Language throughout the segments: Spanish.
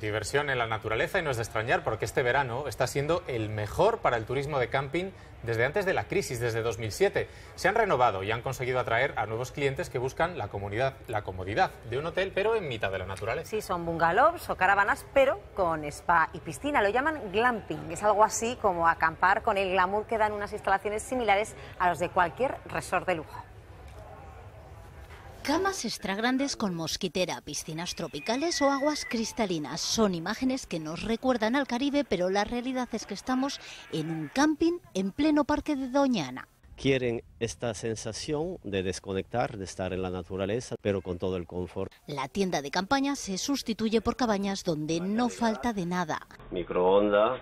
Diversión en la naturaleza y no es de extrañar porque este verano está siendo el mejor para el turismo de camping desde antes de la crisis, desde 2007. Se han renovado y han conseguido atraer a nuevos clientes que buscan la, comunidad, la comodidad de un hotel, pero en mitad de la naturaleza. Sí, son bungalows o caravanas, pero con spa y piscina. Lo llaman glamping. Es algo así como acampar con el glamour que dan unas instalaciones similares a los de cualquier resort de lujo. Camas extra grandes con mosquitera, piscinas tropicales o aguas cristalinas son imágenes que nos recuerdan al Caribe, pero la realidad es que estamos en un camping en pleno parque de Doñana. Quieren esta sensación de desconectar, de estar en la naturaleza, pero con todo el confort. La tienda de campaña se sustituye por cabañas donde no falta de nada. Microondas,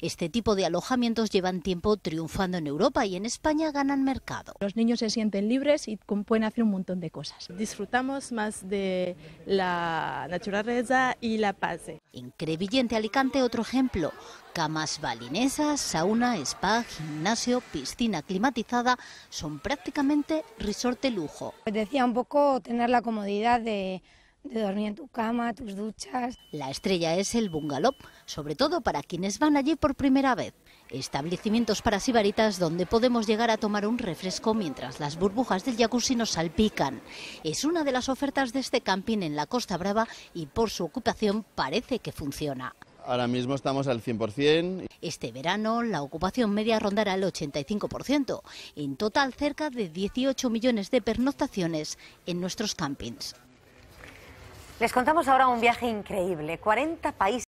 este tipo de alojamientos llevan tiempo triunfando en Europa y en España ganan mercado. Los niños se sienten libres y pueden hacer un montón de cosas. Disfrutamos más de la naturaleza y la paz. En Crevillente, Alicante, otro ejemplo. Camas balinesas, sauna, spa, gimnasio, piscina climatizada, son prácticamente resort lujo. decía un poco tener la comodidad de de dormir en tu cama, tus duchas. La estrella es el bungalow, sobre todo para quienes van allí por primera vez. Establecimientos para sibaritas donde podemos llegar a tomar un refresco mientras las burbujas del jacuzzi nos salpican. Es una de las ofertas de este camping en la Costa Brava y por su ocupación parece que funciona. Ahora mismo estamos al 100%. Este verano la ocupación media rondará el 85%. En total cerca de 18 millones de pernoctaciones en nuestros campings. Les contamos ahora un viaje increíble, 40 países.